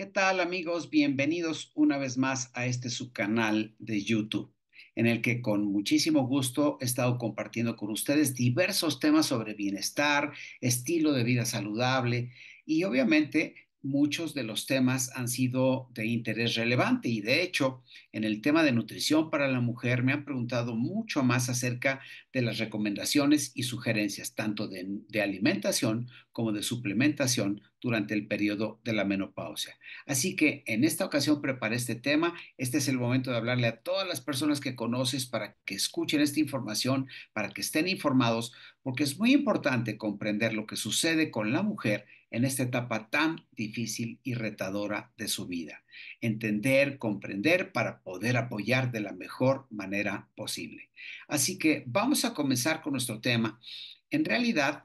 ¿Qué tal amigos? Bienvenidos una vez más a este canal de YouTube, en el que con muchísimo gusto he estado compartiendo con ustedes diversos temas sobre bienestar, estilo de vida saludable y obviamente muchos de los temas han sido de interés relevante y de hecho en el tema de nutrición para la mujer me han preguntado mucho más acerca de las recomendaciones y sugerencias tanto de, alimentación como de suplementación durante el periodo de la menopausia. Así que en esta ocasión preparé este tema. Este es el momento de hablarle a todas las personas que conoces para que escuchen esta información, para que estén informados, porque es muy importante comprender lo que sucede con la mujer en esta etapa tan difícil y retadora de su vida. Entender, comprender para poder apoyar de la mejor manera posible. Así que vamos a comenzar con nuestro tema. En realidad,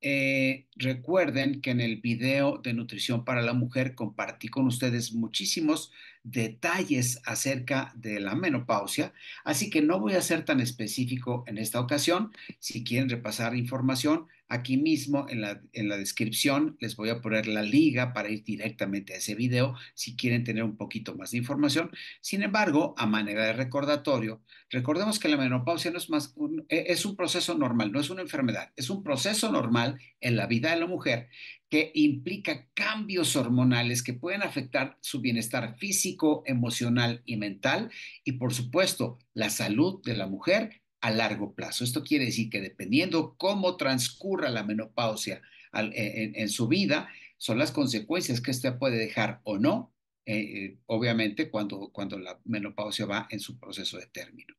eh, recuerden que en el video de nutrición para la mujer compartí con ustedes muchísimos detalles acerca de la menopausia, así que no voy a ser tan específico en esta ocasión. Si quieren repasar información, Aquí mismo en la, descripción les voy a poner la liga para ir directamente a ese video si quieren tener un poquito más de información. Sin embargo, a manera de recordatorio, recordemos que la menopausia no es, más e, es un proceso normal, no es una enfermedad, es un proceso normal en la vida de la mujer que implica cambios hormonales que pueden afectar su bienestar físico, emocional y mental y por supuesto la salud de la mujer a largo plazo. Esto quiere decir que dependiendo cómo transcurra la menopausia e, en, su vida, son las consecuencias que usted puede dejar o no, eh, eh, obviamente cuando, cuando la menopausia va en su proceso de término.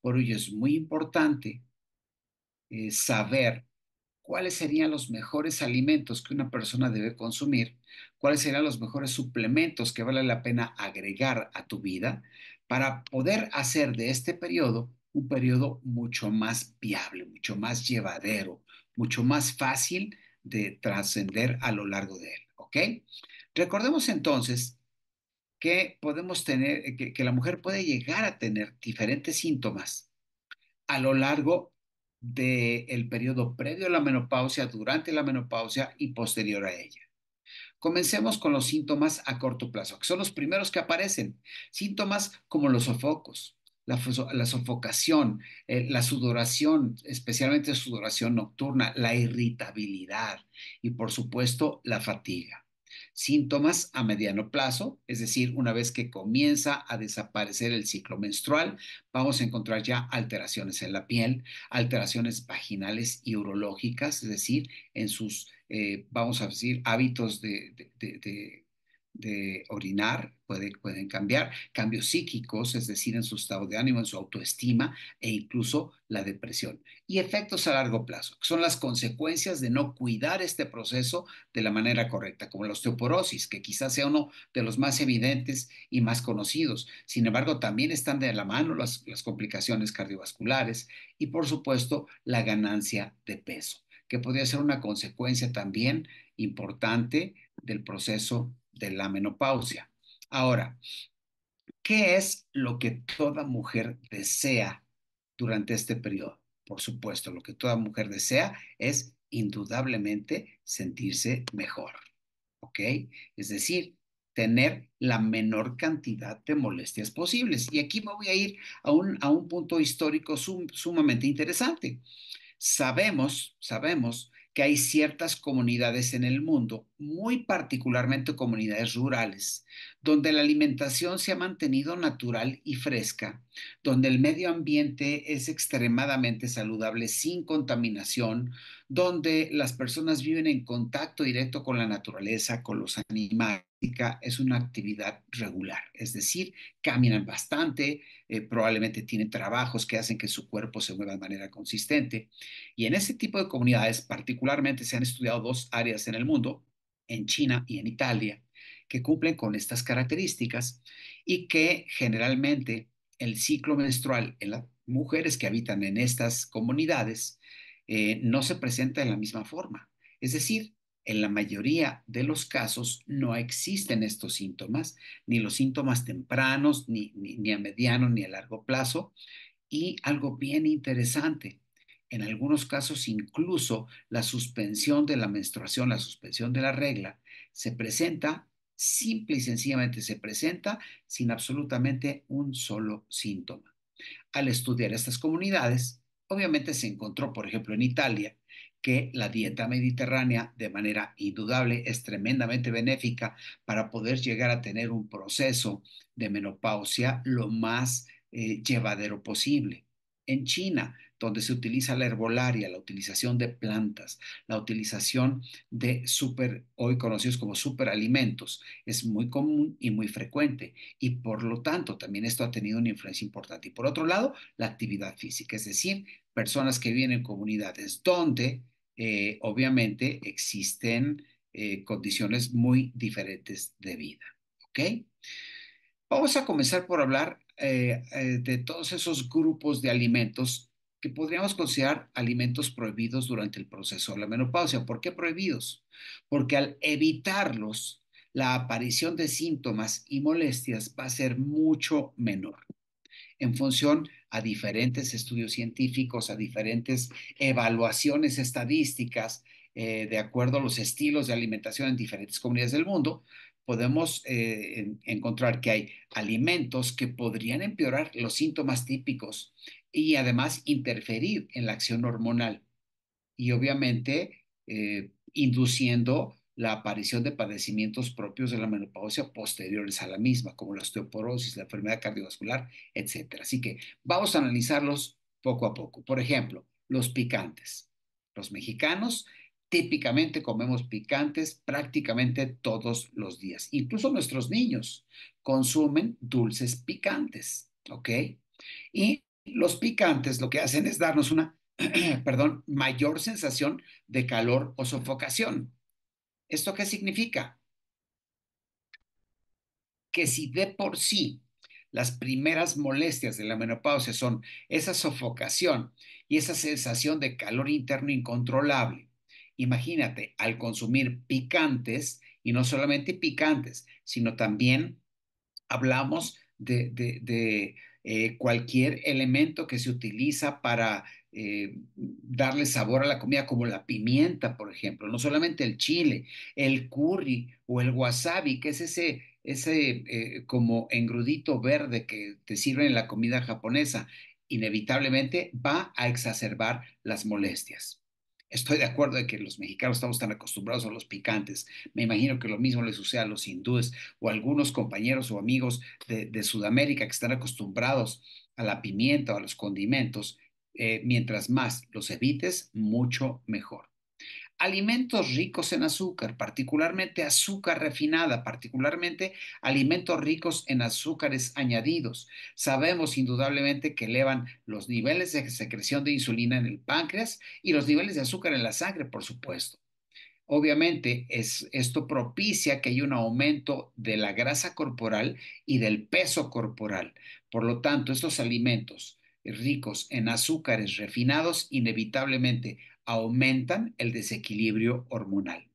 Por ello es muy importante eh, saber cuáles serían los mejores alimentos que una persona debe consumir, cuáles serían los mejores suplementos que vale la pena agregar a tu vida para poder hacer de este periodo un periodo mucho más viable, mucho más llevadero, mucho más fácil de trascender a lo largo de él. ¿Ok? Recordemos entonces que podemos tener, eh, que, la mujer puede llegar a tener diferentes síntomas a lo largo del periodo previo a la menopausia, durante la menopausia y posterior a ella. Comencemos con los síntomas a corto plazo, que son los primeros que aparecen. Síntomas como los sofocos, la, sofocación, eh, la sudoración, especialmente sudoración nocturna, la irritabilidad y por supuesto la fatiga. Síntomas a mediano plazo, es decir, una vez que comienza a desaparecer el ciclo menstrual, vamos a encontrar ya alteraciones en la piel, alteraciones vaginales y urológicas, es decir, en sus, eh, vamos a decir, hábitos de de orinar pueden cambiar, cambios psíquicos, es decir, en su estado de ánimo, en su autoestima e incluso la depresión. Y efectos a largo plazo, que son las consecuencias de no cuidar este proceso de la manera correcta, como la osteoporosis, que quizás sea uno de los más evidentes y más conocidos. Sin embargo, también están de la mano las, las complicaciones cardiovasculares y, por supuesto, la ganancia de peso, que podría ser una consecuencia también importante del proceso de la menopausia. Ahora, ¿qué es lo que toda mujer desea durante este periodo? Por supuesto, lo que toda mujer desea es indudablemente sentirse mejor, ¿ok? Es decir, tener la menor cantidad de molestias posibles. Y aquí me voy a ir a un, punto histórico sumamente interesante. Sabemos, sabemos que hay ciertas comunidades en el mundo muy particularmente comunidades rurales, donde la alimentación se ha mantenido natural y fresca, donde el medio ambiente es extremadamente saludable sin contaminación, donde las personas viven en contacto directo con la naturaleza, con los animales. Es una actividad regular, es decir, caminan bastante, eh, probablemente tienen trabajos que hacen que su cuerpo se mueva de manera consistente. Y en ese tipo de comunidades particularmente se han estudiado dos áreas en el mundo, en China y en Italia que cumplen con estas características y que generalmente el ciclo menstrual en las mujeres que habitan en estas comunidades eh, no se presenta de la misma forma. Es decir, en la mayoría de los casos no existen estos síntomas, ni los síntomas tempranos, ni, ni a mediano, ni a largo plazo. Y algo bien interesante, en algunos casos incluso la suspensión de la menstruación, la suspensión de la regla, se presenta simple y sencillamente, se presenta sin absolutamente un solo síntoma. Al estudiar estas comunidades, obviamente se encontró, por ejemplo, en Italia, que la dieta mediterránea de manera indudable es tremendamente benéfica para poder llegar a tener un proceso de menopausia lo más eh, llevadero posible. En China, donde se utiliza la herbolaria, la utilización de plantas, la utilización de super, hoy conocidos como superalimentos, es muy común y muy frecuente. Y por lo tanto, también esto ha tenido una influencia importante. Y por otro lado, la actividad física, es decir, personas que vienen en comunidades donde eh, obviamente existen eh, condiciones muy diferentes de vida. ¿Ok? Vamos a comenzar por hablar eh, de todos esos grupos de alimentos podríamos considerar alimentos prohibidos durante el proceso de la menopausia. ¿Por qué prohibidos? Porque al evitarlos, la aparición de síntomas y molestias va a ser mucho menor en función a diferentes estudios científicos, a diferentes evaluaciones estadísticas, eh, de acuerdo a los estilos de alimentación en diferentes comunidades del mundo, podemos eh, encontrar que hay alimentos que podrían empeorar los síntomas típicos y además interferir en la acción hormonal y obviamente eh, induciendo la aparición de padecimientos propios de la menopausia posteriores a la misma, como la osteoporosis, la enfermedad cardiovascular, etc. Así que vamos a analizarlos poco a poco. Por ejemplo, los picantes. Los mexicanos típicamente comemos picantes prácticamente todos los días. Incluso nuestros niños consumen dulces picantes, ¿ok? Y los picantes lo que hacen es darnos una, perdón, mayor sensación de calor o sofocación. ¿Esto qué significa? Que si de por sí las primeras molestias de la menopausia son esa sofocación y esa sensación de calor interno incontrolable, imagínate al consumir picantes, y no solamente picantes, sino también hablamos de, de eh, cualquier elemento que se utiliza para eh, darle sabor a la comida, como la pimienta, por ejemplo, no solamente el chile, el curry o el wasabi, que es ese, eh, como engrudito verde que te sirve en la comida japonesa, inevitablemente va a exacerbar las molestias. Estoy de acuerdo de que los mexicanos estamos tan acostumbrados a los picantes. Me imagino que lo mismo les sucede a los hindúes o a algunos compañeros o amigos de, Sudamérica que están acostumbrados a la pimienta o a los condimentos. Eh, mientras más los evites, mucho mejor alimentos ricos en azúcar, particularmente azúcar refinada, particularmente alimentos ricos en azúcares añadidos. Sabemos indudablemente que elevan los niveles de secreción de insulina en el páncreas y los niveles de azúcar en la sangre, por supuesto. Obviamente, esto propicia que haya un aumento de la grasa corporal y del peso corporal. Por lo tanto, estos alimentos ricos en azúcares refinados inevitablemente aumentan el desequilibrio hormonal,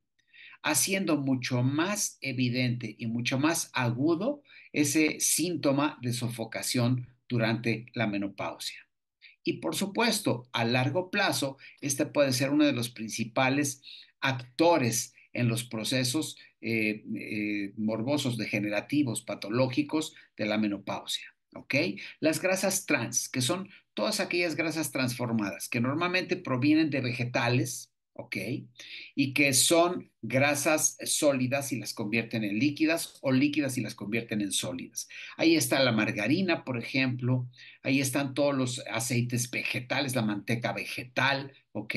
haciendo mucho más evidente y mucho más agudo ese síntoma de sofocación durante la menopausia. Y por supuesto, a largo plazo, este puede ser uno de los principales actores en los procesos eh, eh, morbosos, degenerativos, patológicos de la menopausia. Las grasas trans, que son todas aquellas grasas transformadas que normalmente provienen de vegetales, ¿ok? Y que son grasas sólidas y las convierten en líquidas o líquidas y las convierten en sólidas. Ahí está la margarina, por ejemplo, ahí están todos los aceites vegetales, la manteca vegetal, ¿ok?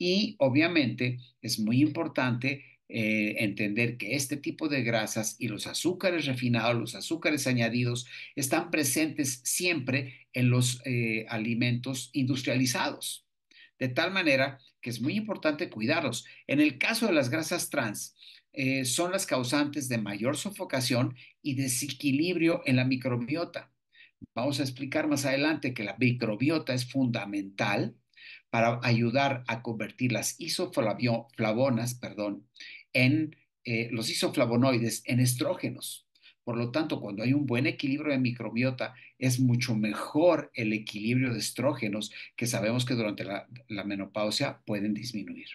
Y obviamente es muy importante eh, entender que este tipo de grasas y los azúcares refinados, los azúcares añadidos, están presentes siempre en los eh, alimentos industrializados. De tal manera que es muy importante cuidarlos. En el caso de las grasas trans, eh, son las causantes de mayor sofocación y desequilibrio en la microbiota. Vamos a explicar más adelante que la microbiota es fundamental para ayudar a convertir las isoflavonas perdón, en eh, los isoflavonoides, en estrógenos. Por lo tanto, cuando hay un buen equilibrio de microbiota, es mucho mejor el equilibrio de estrógenos que sabemos que durante la menopausia pueden disminuir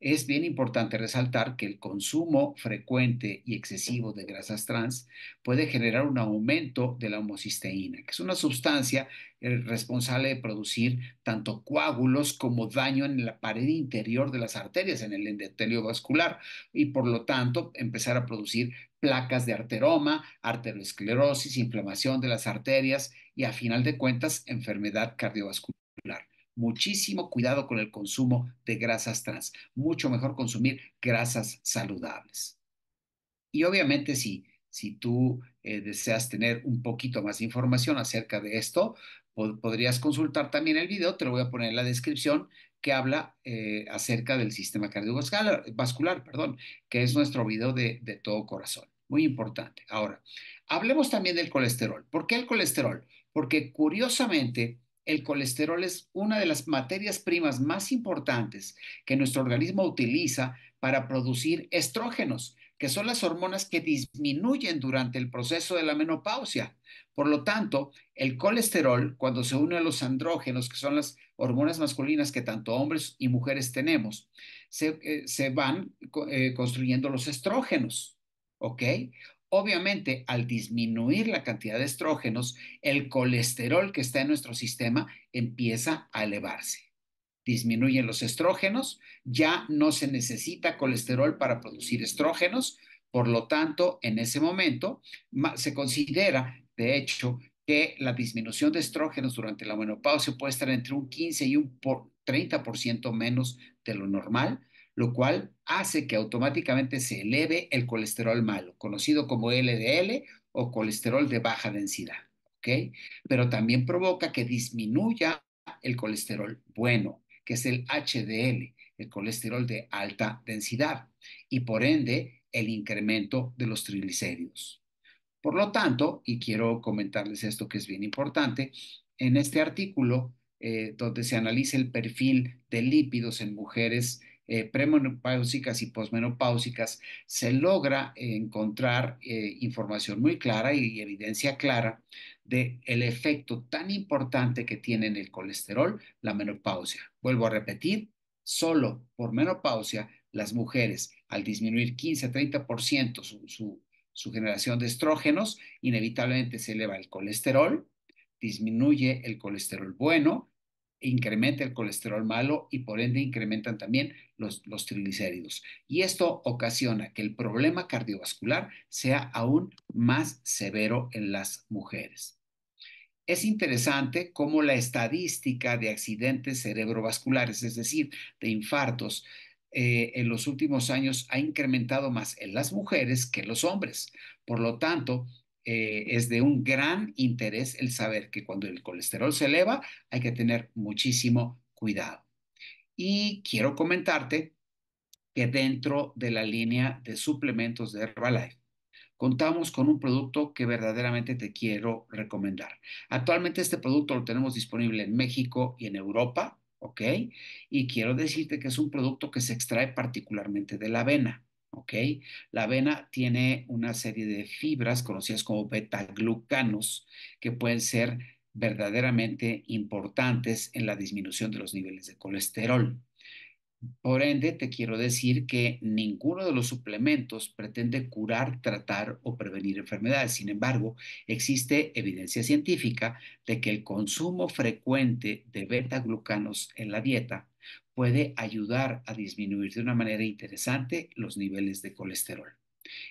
es bien importante resaltar que el consumo frecuente y excesivo de grasas trans puede generar un aumento de la homocisteína, que es una sustancia eh, responsable de producir tanto coágulos como daño en la pared interior de las arterias, en el endotelio vascular, y por lo tanto empezar a producir placas de arteroma, arteriosclerosis, inflamación de las arterias y a final de cuentas enfermedad cardiovascular muchísimo cuidado con el consumo de grasas trans. Mucho mejor consumir grasas saludables. Y obviamente si, si tú eh, deseas tener un poquito más de información acerca de esto, podrías consultar también el video, te lo voy a poner en la descripción, que habla eh, acerca del sistema cardiovascular, perdón, que es nuestro video de, de todo corazón. Muy importante. Ahora, hablemos también del colesterol. ¿Por qué el colesterol? Porque curiosamente, el colesterol es una de las materias primas más importantes que nuestro organismo utiliza para producir estrógenos, que son las hormonas que disminuyen durante el proceso de la menopausia. Por lo tanto, el colesterol, cuando se une a los andrógenos, que son las hormonas masculinas que tanto hombres y mujeres tenemos, se, eh, van eh, construyendo los estrógenos, ¿ok? Obviamente, al disminuir la cantidad de estrógenos, el colesterol que está en nuestro sistema empieza a elevarse. Disminuyen los estrógenos, ya no se necesita colesterol para producir estrógenos, por lo tanto, en ese momento se considera, de hecho, que la disminución de estrógenos durante la menopausia puede estar entre un 15 y un 30% menos de lo normal, lo cual hace que automáticamente se eleve el colesterol malo, conocido como LDL o colesterol de baja densidad. Pero también provoca que disminuya el colesterol bueno, que es el HDL, el colesterol de alta densidad, y por ende el incremento de los triglicéridos. Por lo tanto, y quiero comentarles esto que es bien importante, en este artículo eh, donde se analiza el perfil de lípidos en mujeres eh, premenopáusicas y posmenopáusicas, se logra encontrar eh, información muy clara y, evidencia clara del el efecto tan importante que tiene en el colesterol la menopausia. Vuelvo a repetir, solo por menopausia, las mujeres, al disminuir 15-30% su generación de estrógenos, inevitablemente se eleva el colesterol, disminuye el colesterol bueno, incrementa el colesterol malo y por ende incrementan también los, triglicéridos. Y esto ocasiona que el problema cardiovascular sea aún más severo en las mujeres. Es interesante cómo la estadística de accidentes cerebrovasculares, es decir, de infartos, eh, en los últimos años ha incrementado más en las mujeres que en los hombres. Por lo tanto, eh, es de un gran interés el saber que cuando el colesterol se eleva hay que tener muchísimo cuidado. Y quiero comentarte que dentro de la línea de suplementos de Herbalife contamos con un producto que verdaderamente te quiero recomendar. Actualmente este producto lo tenemos disponible en México y en Europa, ¿ok? Y quiero decirte que es un producto que se extrae particularmente de la avena. La avena tiene una serie de fibras conocidas como beta-glucanos que pueden ser verdaderamente importantes en la disminución de los niveles de colesterol. Por ende, te quiero decir que ninguno de los suplementos pretende curar, tratar o prevenir enfermedades. Sin embargo, existe evidencia científica de que el consumo frecuente de beta-glucanos en la dieta puede ayudar a disminuir de una manera interesante los niveles de colesterol.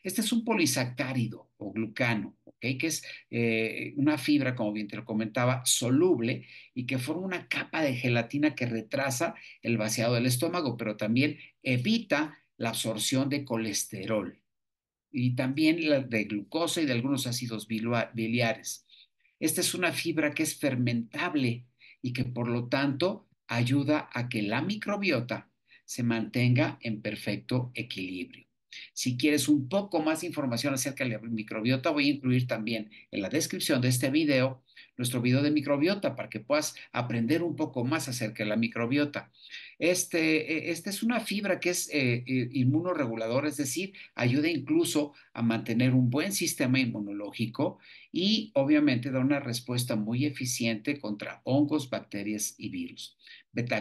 Este es un polisacárido o glucano, que es eh, una fibra, como bien te lo comentaba, soluble y que forma una capa de gelatina que retrasa el vaciado del estómago, pero también evita la absorción de colesterol y también la de glucosa y de algunos ácidos biliares. Esta es una fibra que es fermentable y que por lo tanto ayuda a que la microbiota se mantenga en perfecto equilibrio. Si quieres un poco más de información acerca de la microbiota, voy a incluir también en la descripción de este video nuestro video de microbiota para que puedas aprender un poco más acerca de la microbiota. Este, e, esta es una fibra que es eh, eh, inmunorreguladora, es decir, ayuda incluso a mantener un buen sistema inmunológico y obviamente da una respuesta muy eficiente contra hongos, bacterias y virus.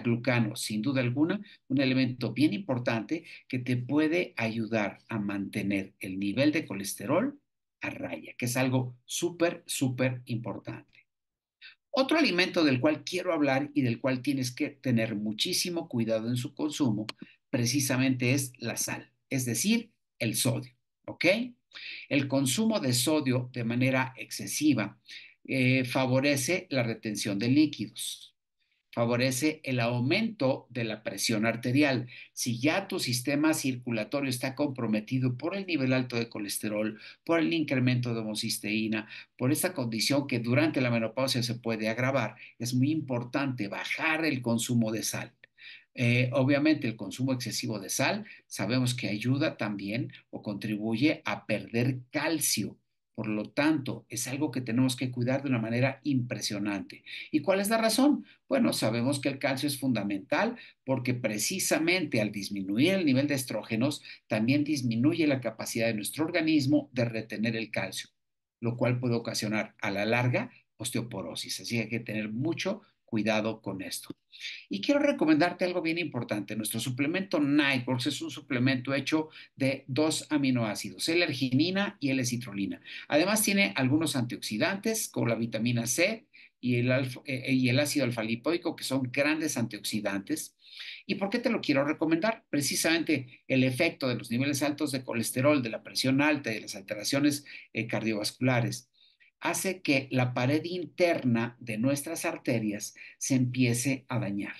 glucano sin duda alguna, un elemento bien importante que te puede ayudar a mantener el nivel de colesterol raya, que es algo súper, súper importante. Otro alimento del cual quiero hablar y del cual tienes que tener muchísimo cuidado en su consumo, precisamente es la sal, es decir, el sodio, ¿ok? El consumo de sodio de manera excesiva eh, favorece la retención de líquidos favorece el aumento de la presión arterial. Si ya tu sistema circulatorio está comprometido por el nivel alto de colesterol, por el incremento de homocisteína, por esta condición que durante la menopausia se puede agravar, es muy importante bajar el consumo de sal. Eh, obviamente el consumo excesivo de sal sabemos que ayuda también o contribuye a perder calcio por lo tanto, es algo que tenemos que cuidar de una manera impresionante. ¿Y cuál es la razón? Bueno, sabemos que el calcio es fundamental porque precisamente al disminuir el nivel de estrógenos, también disminuye la capacidad de nuestro organismo de retener el calcio, lo cual puede ocasionar a la larga osteoporosis. Así que hay que tener mucho, cuidado con esto. Y quiero recomendarte algo bien importante. Nuestro suplemento Nightworks es un suplemento hecho de dos aminoácidos, el arginina y el citrulina. Además tiene algunos antioxidantes como la vitamina C y el, eh, eh, ácido alfa-lipoico, que son grandes antioxidantes. ¿Y por qué te lo quiero recomendar? Precisamente el efecto de los niveles altos de colesterol, de la presión alta y de las alteraciones eh, cardiovasculares hace que la pared interna de nuestras arterias se empiece a dañar.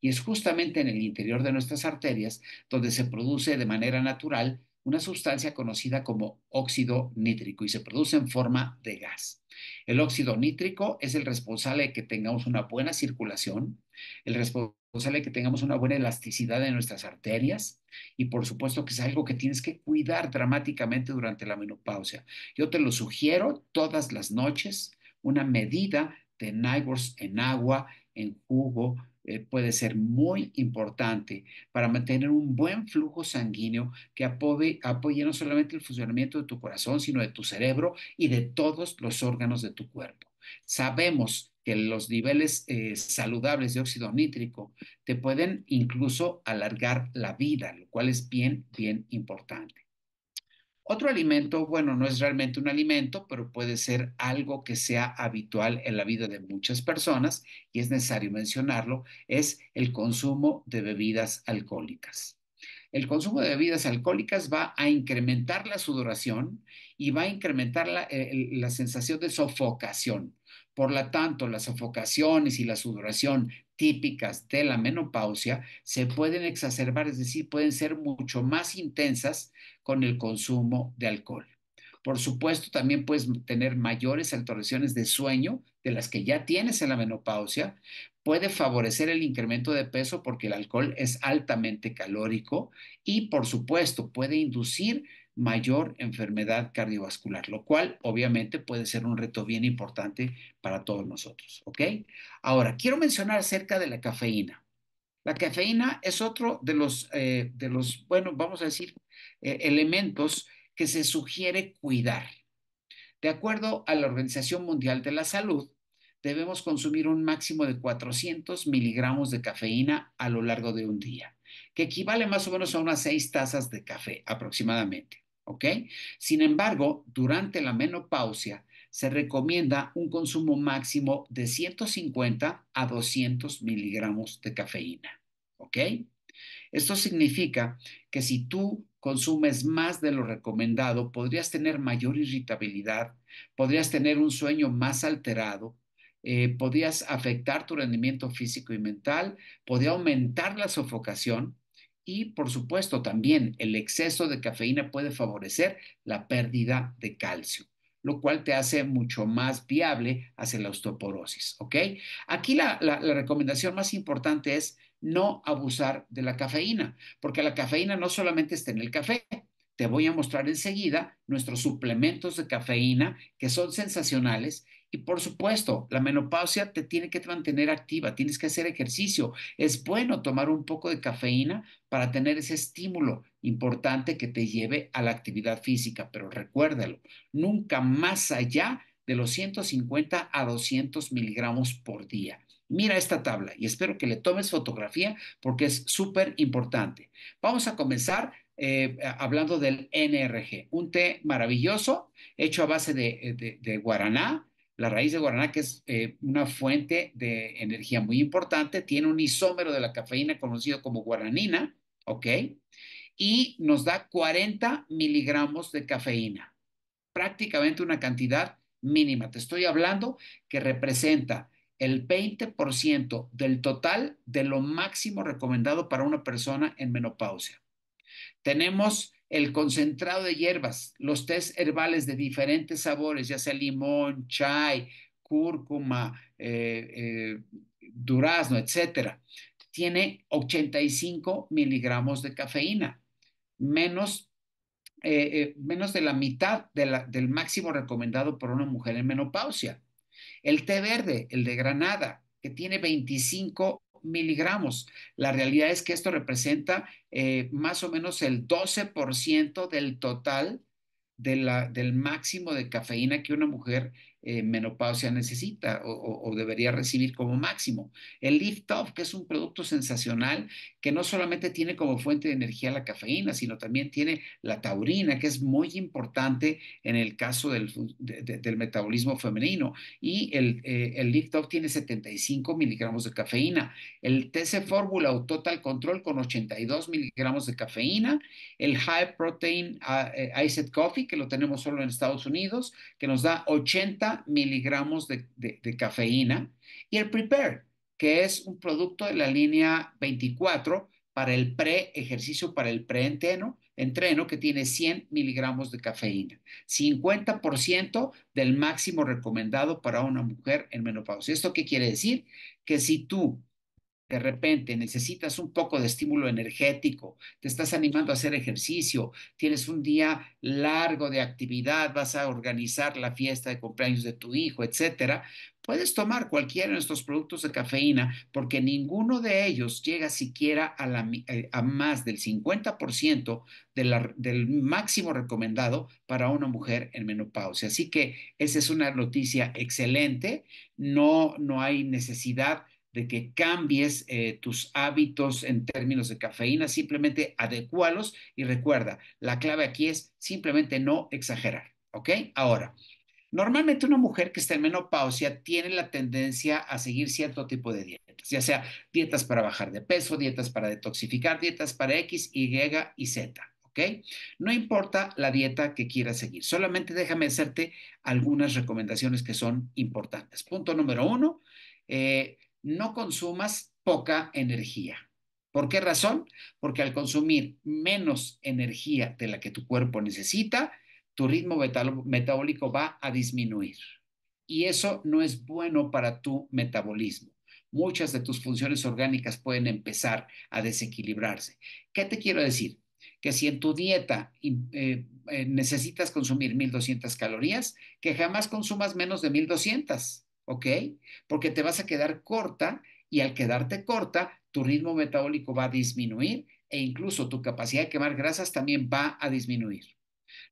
Y es justamente en el interior de nuestras arterias donde se produce de manera natural una sustancia conocida como óxido nítrico y se produce en forma de gas. El óxido nítrico es el responsable de que tengamos una buena circulación, el responsable sale que tengamos una buena elasticidad de nuestras arterias y por supuesto que es algo que tienes que cuidar dramáticamente durante la menopausia. Yo te lo sugiero todas las noches, una medida de Nibors en agua, en jugo, eh, puede ser muy importante para mantener un buen flujo sanguíneo que apoye, apoye no solamente el funcionamiento de tu corazón, sino de tu cerebro y de todos los órganos de tu cuerpo. Sabemos que los niveles eh, saludables de óxido nítrico te pueden incluso alargar la vida, lo cual es bien, bien importante. Otro alimento, bueno, no es realmente un alimento, pero puede ser algo que sea habitual en la vida de muchas personas, y es necesario mencionarlo, es el consumo de bebidas alcohólicas. El consumo de bebidas alcohólicas va a incrementar la sudoración y va a incrementar la eh, sensación de sofocación. Por lo tanto, las sofocaciones y la sudoración típicas de la menopausia se pueden exacerbar, es decir, pueden ser mucho más intensas con el consumo de alcohol. Por supuesto, también puedes tener mayores alteraciones de sueño de las que ya tienes en la menopausia. Puede favorecer el incremento de peso porque el alcohol es altamente calórico y, por supuesto, puede inducir mayor enfermedad cardiovascular, lo cual obviamente puede ser un reto bien importante para todos nosotros, ¿ok? Ahora, quiero mencionar acerca de la cafeína. La cafeína es otro de los, eh, de los bueno, vamos a decir, eh, elementos que se sugiere cuidar. De acuerdo a la Organización Mundial de la Salud, debemos consumir un máximo de 400 miligramos de cafeína a lo largo de un día, que equivale más o menos a unas seis tazas de café aproximadamente. ¿ok? Sin embargo, durante la menopausia se recomienda un consumo máximo de 150 a 200 miligramos de cafeína, ¿ok? Esto significa que si tú consumes más de lo recomendado, podrías tener mayor irritabilidad, podrías tener un sueño más alterado, eh, podrías afectar tu rendimiento físico y mental, podría aumentar la sofocación y por supuesto también el exceso de cafeína puede favorecer la pérdida de calcio lo cual te hace mucho más viable hacia la osteoporosis, ¿ok? Aquí la recomendación más importante es no abusar de la cafeína, porque la cafeína no solamente está en el café, te voy a mostrar enseguida nuestros suplementos de cafeína que son sensacionales. Y por supuesto, la menopausia te tiene que mantener activa, tienes que hacer ejercicio. Es bueno tomar un poco de cafeína para tener ese estímulo importante que te lleve a la actividad física, pero recuérdalo, nunca más allá de los 150 a 200 miligramos por día. Mira esta tabla y espero que le tomes fotografía porque es súper importante. Vamos a comenzar eh, hablando del NRG, un té maravilloso hecho a base eh, de, guaraná, la raíz de guaraná, que es eh, una fuente de energía muy importante, tiene un isómero de la cafeína conocido como guaranina, ¿ok? Y nos da 40 miligramos de cafeína, prácticamente una cantidad mínima. Te estoy hablando que representa el 20% del total de lo máximo recomendado para una persona en menopausia. Tenemos el concentrado de hierbas, los tés herbales de diferentes sabores, ya sea limón, chai, cúrcuma, eh, eh, durazno, etcétera. Tiene 85 miligramos de cafeína, menos, eh, menos de la mitad del máximo recomendado por una mujer en menopausia. El té verde, el de Granada, que tiene 25 miligramos. La realidad es que esto representa eh, más o menos el 12% del total del máximo de cafeína que una mujer eh, menopausia necesita o, debería recibir como máximo. El Lift Off, que es un producto sensacional que no solamente tiene como fuente de energía la cafeína, sino también tiene la taurina, que es muy importante en el caso del, metabolismo femenino. Y el, eh, Lift Off tiene 75 miligramos de cafeína. El TC Formula o Total Control con 82 miligramos de cafeína. El High Protein ice ah, eh, Iced Coffee, que lo tenemos solo en Estados Unidos, que nos da 80 miligramos de, cafeína, y el Prepare, que es un producto de la línea 24 para el pre-ejercicio, para el pre-entreno, entreno que tiene 100 miligramos de cafeína, 50% del máximo recomendado para una mujer en menopausia. ¿Esto qué quiere decir? Que si tú de repente necesitas un poco de estímulo energético, te estás animando a hacer ejercicio, tienes un día largo de actividad, vas a organizar la fiesta de cumpleaños de tu hijo, etcétera, puedes tomar cualquiera de estos productos de cafeína porque ninguno de ellos llega siquiera a, la, eh, a más del 50% del máximo recomendado para una mujer en menopausia. Así que esa es una noticia excelente, no, no hay necesidad de que cambies eh, tus hábitos en términos de cafeína, simplemente adecualos y recuerda, la clave aquí es simplemente no exagerar, ¿ok? Ahora, normalmente una mujer que está en menopausia tiene la tendencia a seguir cierto tipo de dietas, ya sea dietas para bajar de peso, dietas para detoxificar, dietas para X, Y y Z, ¿ok? No importa la dieta que quieras seguir, solamente déjame hacerte algunas recomendaciones que son importantes. Punto número uno, eh, no consumas poca energía. ¿Por qué razón? Porque al consumir menos energía de la que tu cuerpo necesita, tu ritmo metabólico va a disminuir. Y eso no es bueno para tu metabolismo. Muchas de tus funciones orgánicas pueden empezar a desequilibrarse. ¿Qué te quiero decir? Que si en tu dieta eh, eh, necesitas consumir 1200 calorías, que jamás consumas menos de 1200 ¿ok? Porque te vas a quedar corta y al quedarte corta, tu ritmo metabólico va a disminuir e incluso tu capacidad de quemar grasas también va a disminuir.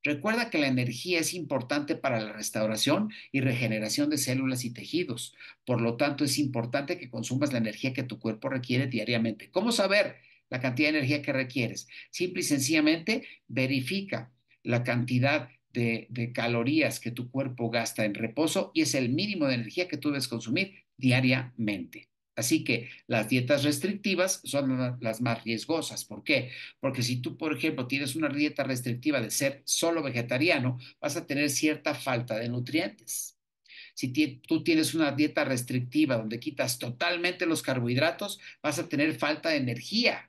Recuerda que la energía es importante para la restauración y regeneración de células y tejidos. Por lo tanto, es importante que consumas la energía que tu cuerpo requiere diariamente. ¿Cómo saber la cantidad de energía que requieres? Simple y sencillamente verifica la cantidad de, calorías que tu cuerpo gasta en reposo y es el mínimo de energía que tú debes consumir diariamente. Así que las dietas restrictivas son las más riesgosas. ¿Por qué? Porque si tú, por ejemplo, tienes una dieta restrictiva de ser solo vegetariano, vas a tener cierta falta de nutrientes. Si tú tienes una dieta restrictiva donde quitas totalmente los carbohidratos, vas a tener falta de energía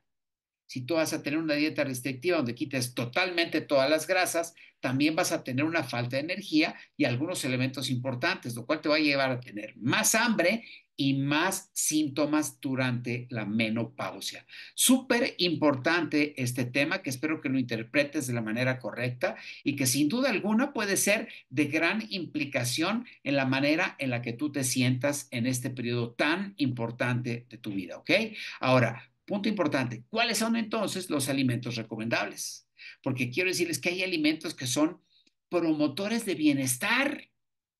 si tú vas a tener una dieta restrictiva donde quites totalmente todas las grasas, también vas a tener una falta de energía y algunos elementos importantes, lo cual te va a llevar a tener más hambre y más síntomas durante la menopausia. Súper importante este tema que espero que lo interpretes de la manera correcta y que sin duda alguna puede ser de gran implicación en la manera en la que tú te sientas en este periodo tan importante de tu vida, ¿ok? Ahora, Punto importante, ¿cuáles son entonces los alimentos recomendables? Porque quiero decirles que hay alimentos que son promotores de bienestar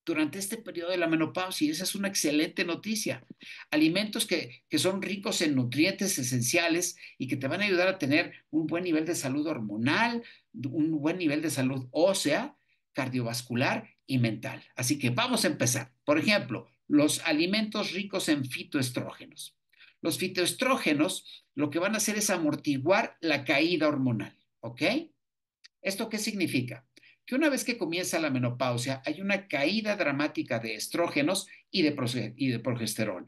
durante este periodo de la menopausia y esa es una excelente noticia. Alimentos que, que son ricos en nutrientes esenciales y que te van a ayudar a tener un buen nivel de salud hormonal, un buen nivel de salud ósea, cardiovascular y mental. Así que vamos a empezar. Por ejemplo, los alimentos ricos en fitoestrógenos. Los fitoestrógenos lo que van a hacer es amortiguar la caída hormonal, ¿Esto qué significa? Que una vez que comienza la menopausia hay una caída dramática de estrógenos y de, y de progesterona.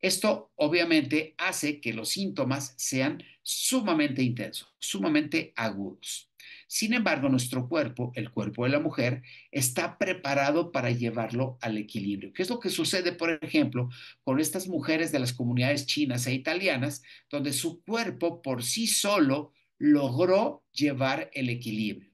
Esto obviamente hace que los síntomas sean sumamente intensos, sumamente agudos. Sin embargo, nuestro cuerpo, el cuerpo de la mujer, está preparado para llevarlo al equilibrio. ¿Qué es lo que sucede, por ejemplo, con estas mujeres de las comunidades chinas e italianas, donde su cuerpo por sí solo logró llevar el equilibrio?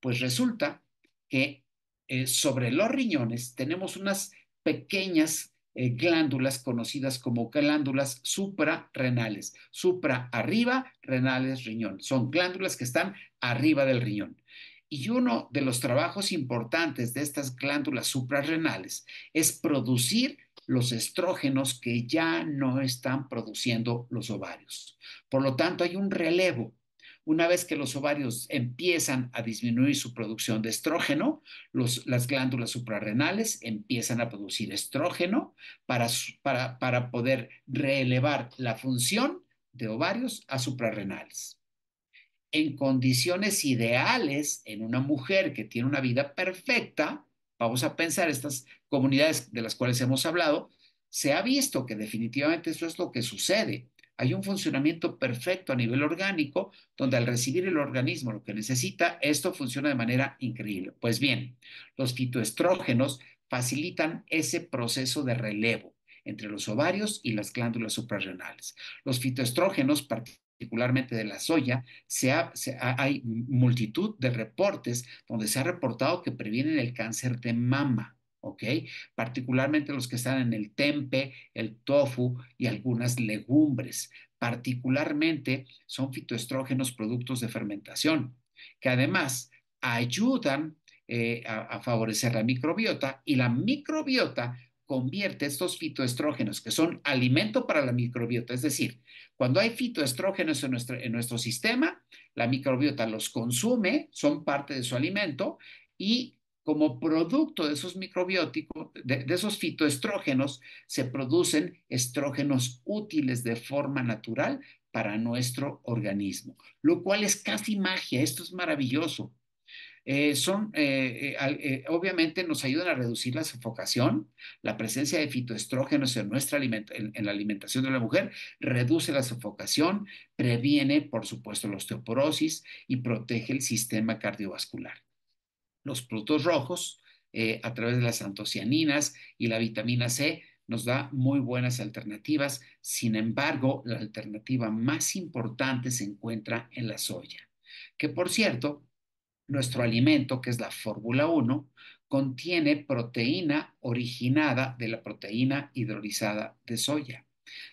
Pues resulta que eh, sobre los riñones tenemos unas pequeñas eh, glándulas conocidas como glándulas suprarrenales. Supra arriba, renales riñón. Son glándulas que están arriba del riñón. Y uno de los trabajos importantes de estas glándulas suprarrenales es producir los estrógenos que ya no están produciendo los ovarios. Por lo tanto, hay un relevo una vez que los ovarios empiezan a disminuir su producción de estrógeno, las glándulas suprarrenales empiezan a producir estrógeno para, para, para poder reelevar la función de ovarios a suprarrenales. En condiciones ideales, en una mujer que tiene una vida perfecta, vamos a pensar estas comunidades de las cuales hemos hablado, se ha visto que definitivamente eso es lo que sucede hay un funcionamiento perfecto a nivel orgánico, donde al recibir el organismo lo que necesita, esto funciona de manera increíble. Pues bien, los fitoestrógenos facilitan ese proceso de relevo entre los ovarios y las glándulas suprarrenales. Los fitoestrógenos, particularmente de la soya, hay multitud de reportes donde se ha reportado que previenen el cáncer de mama. ¿ok? Particularmente los que están en el tempe, el tofu y algunas legumbres. Particularmente son fitoestrógenos productos de fermentación, que además ayudan eh, a, favorecer la microbiota y la microbiota convierte estos fitoestrógenos, que son alimento para la microbiota, es decir, cuando hay fitoestrógenos en nuestro, en nuestro sistema, la microbiota los consume, son parte de su alimento y como producto de esos microbióticos, de, esos fitoestrógenos, se producen estrógenos útiles de forma natural para nuestro organismo, lo cual es casi magia, esto es maravilloso. Eh, son, eh, eh, obviamente nos ayudan a reducir la sofocación, la presencia de fitoestrógenos en, nuestra en la alimentación de la mujer reduce la sofocación, previene, por supuesto, la osteoporosis y protege el sistema cardiovascular los frutos rojos eh, a través de las antocianinas y la vitamina C nos da muy buenas alternativas. Sin embargo, la alternativa más importante se encuentra en la soya, que por cierto, nuestro alimento, que es la Fórmula 1, contiene proteína originada de la proteína hidrolizada de soya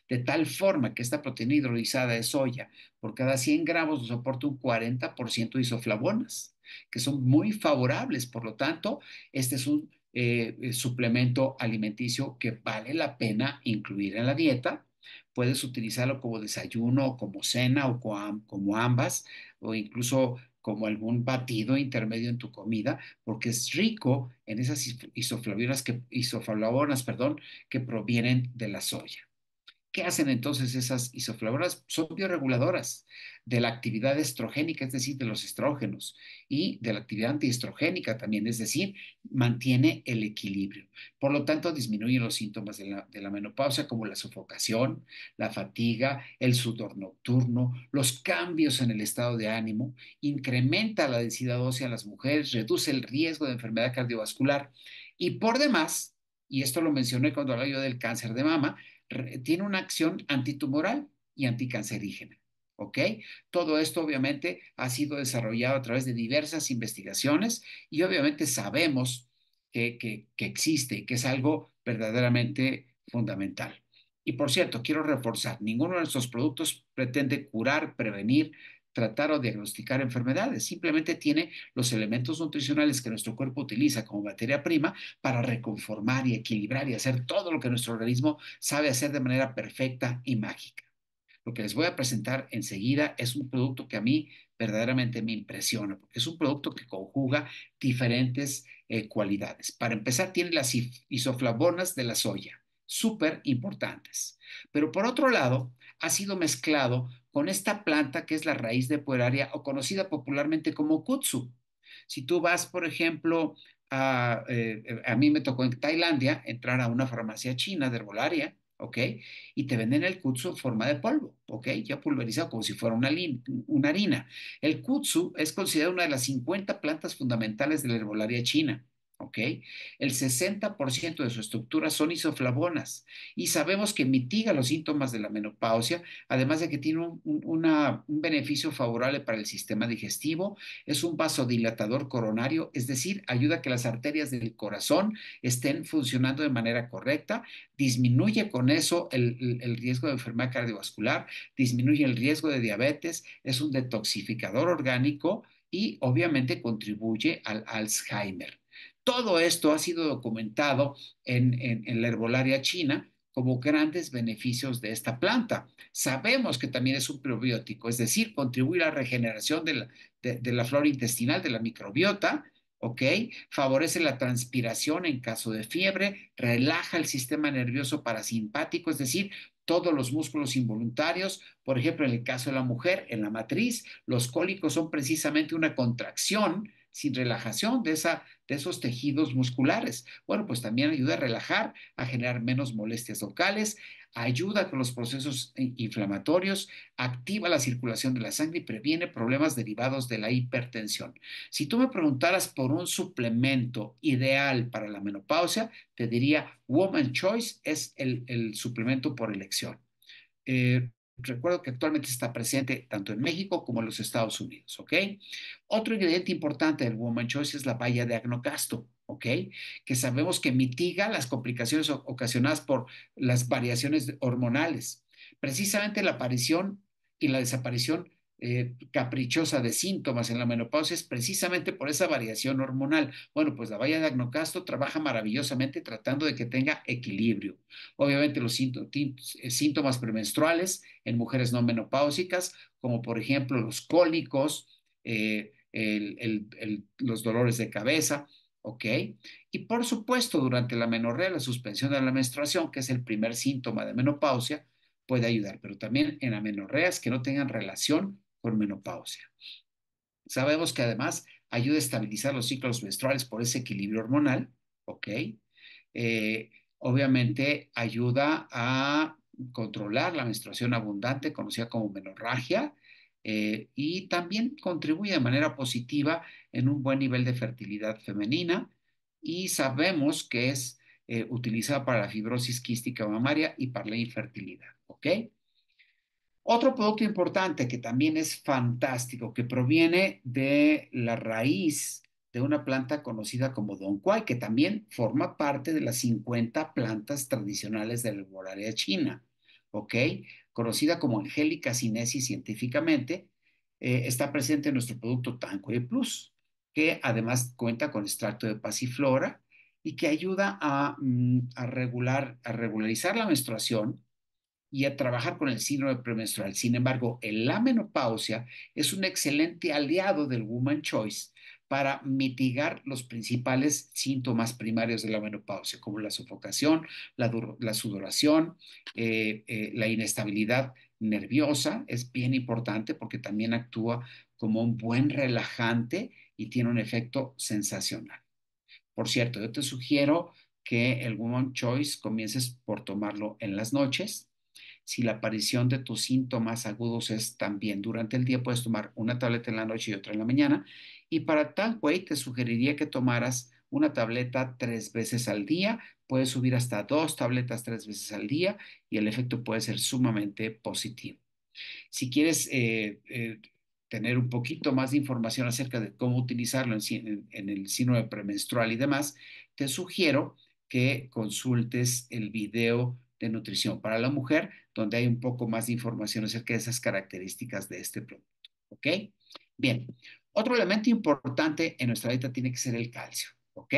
de tal forma que esta proteína hidrolizada de soya por cada 100 gramos nos aporta un 40% de isoflavonas, que son muy favorables. Por lo tanto, este es un eh, eh, suplemento alimenticio que vale la pena incluir en la dieta. Puedes utilizarlo como desayuno, como cena o como ambas, o incluso como algún batido intermedio en tu comida, porque es rico en esas isoflavonas que, perdón, que provienen de la soya. ¿Qué hacen entonces esas isoflavonas? Son bioreguladoras de la actividad estrogénica, es decir, de los estrógenos, y de la actividad antiestrogénica también, es decir, mantiene el equilibrio. Por lo tanto, disminuyen los síntomas de la, menopausia, como la sofocación, la fatiga, el sudor nocturno, los cambios en el estado de ánimo, incrementa la densidad ósea en las mujeres, reduce el riesgo de enfermedad cardiovascular y por demás, y esto lo mencioné cuando hablaba yo del cáncer de mama, tiene una acción antitumoral y anticancerígena. ¿Ok? Todo esto obviamente ha sido desarrollado a través de diversas investigaciones y obviamente sabemos que, que, que existe, que es algo verdaderamente fundamental. Y por cierto, quiero reforzar, ninguno de nuestros productos pretende curar, prevenir, tratar o diagnosticar enfermedades, simplemente tiene los elementos nutricionales que nuestro cuerpo utiliza como materia prima para reconformar y equilibrar y hacer todo lo que nuestro organismo sabe hacer de manera perfecta y mágica. Lo que les voy a presentar enseguida es un producto que a mí verdaderamente me impresiona, porque es un producto que conjuga diferentes eh, cualidades. Para empezar, tiene las isoflavonas de la soya súper importantes. Pero por otro lado, ha sido mezclado con esta planta que es la raíz de pueraria o conocida popularmente como kutsu. Si tú vas, por ejemplo, a, eh, a mí me tocó en Tailandia entrar a una farmacia china de herbolaria, ¿ok? Y te venden el kutsu en forma de polvo, ¿ok? Ya pulverizado como si fuera una, una harina. El kutsu es considerado una de las 50 plantas fundamentales de la herbolaria china. El 60% de su estructura son isoflavonas y sabemos que mitiga los síntomas de la menopausia, además de que tiene un, beneficio favorable para el sistema digestivo, es un vasodilatador coronario, es decir, ayuda a que las arterias del corazón estén funcionando de manera correcta, disminuye con eso el riesgo de enfermedad cardiovascular, disminuye el riesgo de diabetes, es un detoxificador orgánico y obviamente contribuye al Alzheimer. Todo esto ha sido documentado en, la herbolaria china como grandes beneficios de esta planta. Sabemos que también es un probiótico, es decir, contribuye a la regeneración de la, la, flora intestinal, de la microbiota, ¿ok? Favorece la transpiración en caso de fiebre, relaja el sistema nervioso parasimpático, es decir, todos los músculos involuntarios, por ejemplo, en el caso de la mujer, en la matriz, los cólicos son precisamente una contracción sin relajación de esa esos tejidos musculares. Bueno, pues también ayuda a relajar, a generar menos molestias locales, ayuda con los procesos eh, inflamatorios, activa la circulación de la sangre y previene problemas derivados de la hipertensión. Si tú me preguntaras por un suplemento ideal para la menopausia, te diría Woman Choice es el, suplemento por elección. Eh, Recuerdo que actualmente está presente tanto en México como en los Estados Unidos, ¿ok? Otro ingrediente importante del Woman Choice es la valla de agnocasto, ¿ok? Que sabemos que mitiga las complicaciones ocasionadas por las variaciones hormonales. Precisamente la aparición y la desaparición eh, caprichosa de síntomas en la menopausia es precisamente por esa variación hormonal. Bueno, pues la valla de agnocasto trabaja maravillosamente tratando de que tenga equilibrio. Obviamente los eh, síntomas premenstruales en mujeres no menopáusicas, como por ejemplo los cólicos, eh, los dolores de cabeza, ¿ok? Y por supuesto, durante la menorrea, la suspensión de la menstruación, que es el primer síntoma de menopausia, puede ayudar, pero también en amenorreas que no tengan relación por menopausia. Sabemos que además ayuda a estabilizar los ciclos menstruales por ese equilibrio hormonal, ¿ok? Eh, obviamente ayuda a controlar la menstruación abundante, conocida como menorragia, eh, y también contribuye de manera positiva en un buen nivel de fertilidad femenina y sabemos que es eh, utilizada para la fibrosis quística mamaria y para la infertilidad, ¿ok? Otro producto importante que también es fantástico, que proviene de la raíz de una planta conocida como Don Quai, que también forma parte de las 50 plantas tradicionales de la herbolaria china, ¿ok? Conocida como Angélica sinensis científicamente, eh, está presente en nuestro producto Tanque Plus, que además cuenta con extracto de pasiflora y que ayuda mm, regular, a regularizar la menstruación, y a trabajar con el síndrome premenstrual. Sin embargo, en la menopausia es un excelente aliado del Woman Choice para mitigar los principales síntomas primarios de la menopausia, como la sofocación, la, sudoración, eh, eh, la inestabilidad nerviosa, es bien importante porque también actúa como un buen relajante y tiene un efecto sensacional. Por cierto, yo te sugiero que el Woman Choice comiences por tomarlo en las noches, si la aparición de tus síntomas agudos es también durante el día, puedes tomar una tableta en la noche y otra en la mañana. Y para way te sugeriría que tomaras una tableta tres veces al día, puedes subir hasta dos tabletas tres veces al día y el efecto puede ser sumamente positivo. Si quieres eh, eh, tener un poquito más de información acerca de cómo utilizarlo en, en el síndrome premenstrual y demás, te sugiero que consultes el video de nutrición para la mujer, donde hay un poco más de información acerca de esas características de este producto. ¿Ok? Bien, otro elemento importante en nuestra dieta tiene que ser el calcio. ¿ok?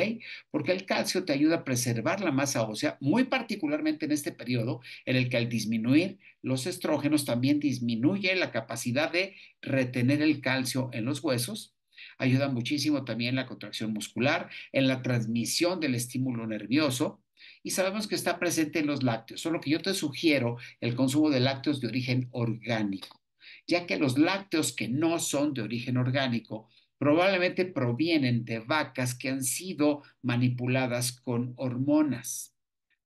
Porque el calcio te ayuda a preservar la masa ósea, muy particularmente en este periodo en el que al disminuir los estrógenos también disminuye la capacidad de retener el calcio en los huesos. Ayuda muchísimo también la contracción muscular, en la transmisión del estímulo nervioso, y sabemos que está presente en los lácteos, solo que yo te sugiero el consumo de lácteos de origen orgánico, ya que los lácteos que no son de origen orgánico probablemente provienen de vacas que han sido manipuladas con hormonas,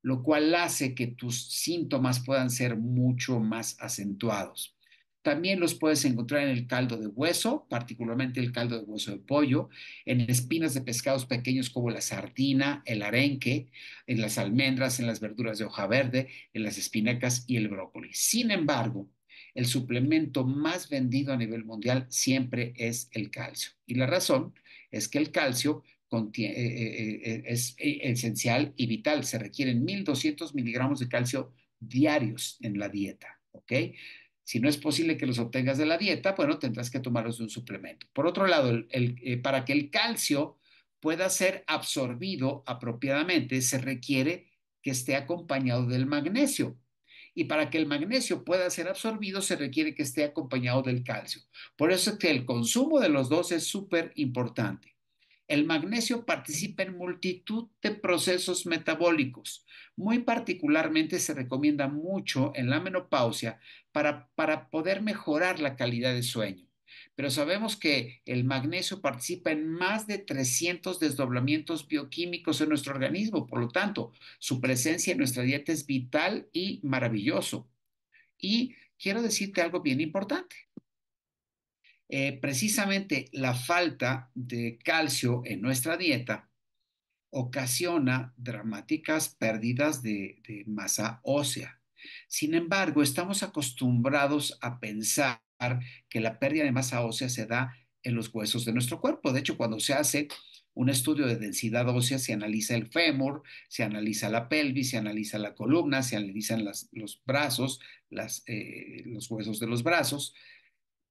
lo cual hace que tus síntomas puedan ser mucho más acentuados. También los puedes encontrar en el caldo de hueso, particularmente el caldo de hueso de pollo, en espinas de pescados pequeños como la sardina, el arenque, en las almendras, en las verduras de hoja verde, en las espinacas y el brócoli. Sin embargo, el suplemento más vendido a nivel mundial siempre es el calcio. Y la razón es que el calcio eh, eh, eh, es esencial y vital. Se requieren 1.200 miligramos de calcio diarios en la dieta. ¿ok?, si no es posible que los obtengas de la dieta, bueno, tendrás que tomarlos de un suplemento. Por otro lado, eh, para que el calcio pueda ser absorbido apropiadamente, se requiere que esté acompañado del magnesio. Y para que el magnesio pueda ser absorbido, se requiere que esté acompañado del calcio. Por eso es que el consumo de los dos es súper importante. El magnesio participa en multitud de procesos metabólicos. Muy particularmente se recomienda mucho en la menopausia para, poder mejorar la calidad de sueño. Pero sabemos que el magnesio participa en más de 300 desdoblamientos bioquímicos en nuestro organismo. Por lo tanto, su presencia en nuestra dieta es vital y maravilloso. Y quiero decirte algo bien importante. Eh, precisamente la falta de calcio en nuestra dieta ocasiona dramáticas pérdidas de, masa ósea. Sin embargo, estamos acostumbrados a pensar que la pérdida de masa ósea se da en los huesos de nuestro cuerpo. De hecho, cuando se hace un estudio de densidad ósea, se analiza el fémur, se analiza la pelvis, se analiza la columna, se analizan los brazos, eh, los huesos de los brazos,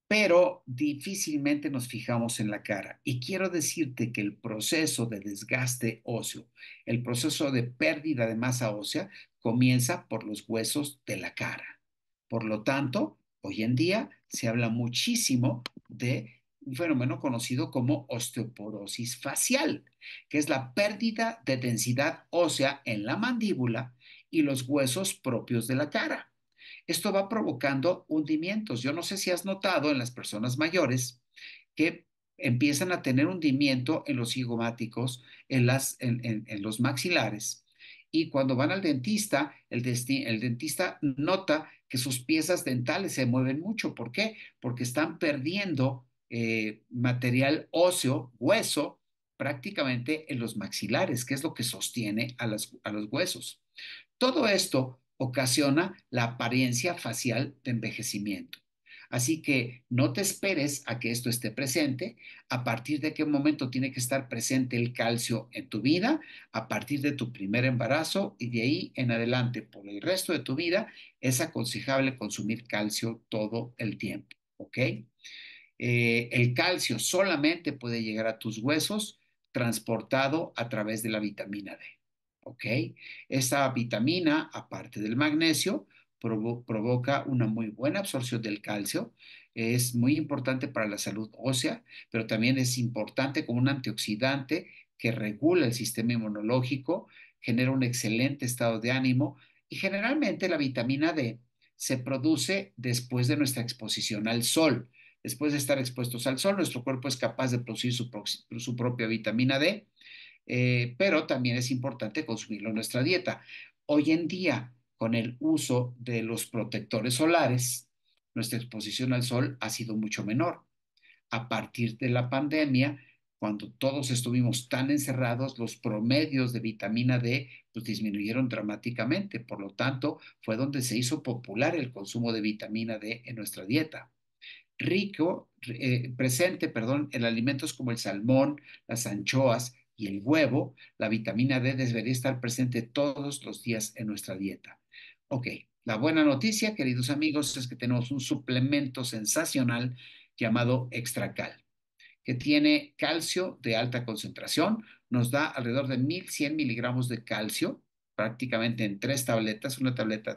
pero difícilmente nos fijamos en la cara. Y quiero decirte que el proceso de desgaste óseo, el proceso de pérdida de masa ósea, comienza por los huesos de la cara. Por lo tanto, hoy en día se habla muchísimo de un fenómeno conocido como osteoporosis facial, que es la pérdida de densidad ósea en la mandíbula y los huesos propios de la cara. Esto va provocando hundimientos. Yo no sé si has notado en las personas mayores que empiezan a tener hundimiento en los cigomáticos, en, los maxilares. Y cuando van al dentista, el, dentista nota que sus piezas dentales se mueven mucho. ¿Por qué? Porque están perdiendo eh, material óseo, hueso, prácticamente en los maxilares, que es lo que sostiene a los huesos. Todo esto ocasiona la apariencia facial de envejecimiento. Así que no te esperes a que esto esté presente, a partir de qué momento tiene que estar presente el calcio en tu vida, a partir de tu primer embarazo y de ahí en adelante por el resto de tu vida, es aconsejable consumir calcio todo el tiempo, ¿ok? Eh, el calcio solamente puede llegar a tus huesos transportado a través de la vitamina D. ¿ok? Esta vitamina, aparte del magnesio, provoca una muy buena absorción del calcio, es muy importante para la salud ósea, pero también es importante como un antioxidante que regula el sistema inmunológico, genera un excelente estado de ánimo y generalmente la vitamina D se produce después de nuestra exposición al sol. Después de estar expuestos al sol, nuestro cuerpo es capaz de producir su propia vitamina D eh, pero también es importante consumirlo en nuestra dieta. Hoy en día, con el uso de los protectores solares, nuestra exposición al sol ha sido mucho menor. A partir de la pandemia, cuando todos estuvimos tan encerrados, los promedios de vitamina D pues, disminuyeron dramáticamente. Por lo tanto, fue donde se hizo popular el consumo de vitamina D en nuestra dieta. Rico, eh, presente, perdón, en alimentos como el salmón, las anchoas, y el huevo, la vitamina D debería estar presente todos los días en nuestra dieta. Ok, la buena noticia, queridos amigos, es que tenemos un suplemento sensacional llamado Extracal, que tiene calcio de alta concentración, nos da alrededor de 1100 miligramos de calcio, prácticamente en tres tabletas, una tableta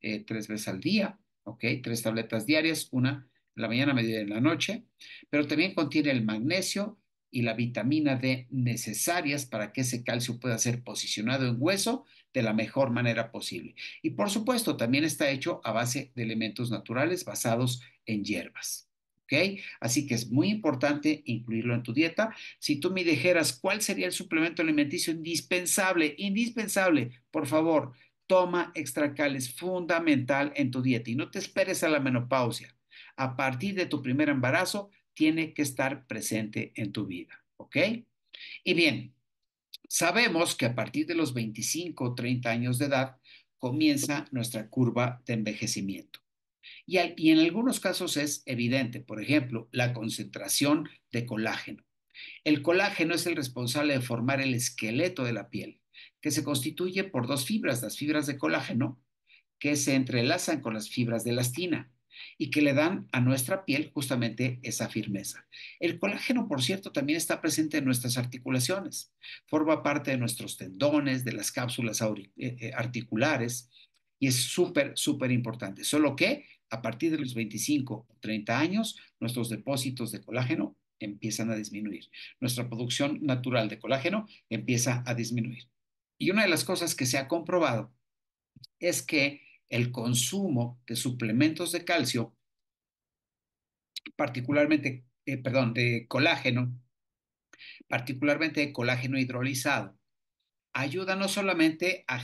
eh, tres, veces al día, ok, tres tabletas diarias, una en la mañana, media en la noche, pero también contiene el magnesio, y la vitamina D necesarias para que ese calcio pueda ser posicionado en hueso de la mejor manera posible. Y por supuesto, también está hecho a base de elementos naturales basados en hierbas. Así que es muy importante incluirlo en tu dieta. Si tú me dijeras cuál sería el suplemento alimenticio indispensable, indispensable, por favor, toma extracal, es fundamental en tu dieta y no te esperes a la menopausia. A partir de tu primer embarazo, tiene que estar presente en tu vida, ¿ok? Y bien, sabemos que a partir de los 25 o 30 años de edad comienza nuestra curva de envejecimiento. Y, en algunos casos es evidente, por ejemplo, la concentración de colágeno. El colágeno es el responsable de formar el esqueleto de la piel, que se constituye por dos fibras, las fibras de colágeno, que se entrelazan con las fibras de elastina y que le dan a nuestra piel justamente esa firmeza. El colágeno, por cierto, también está presente en nuestras articulaciones. Forma parte de nuestros tendones, de las cápsulas eh, eh, articulares y es súper, súper importante. Solo que a partir de los 25 o 30 años, nuestros depósitos de colágeno empiezan a disminuir. Nuestra producción natural de colágeno empieza a disminuir. Y una de las cosas que se ha comprobado es que el consumo de suplementos de calcio, particularmente, eh, perdón, de colágeno, particularmente de colágeno hidrolizado, ayuda no solamente a,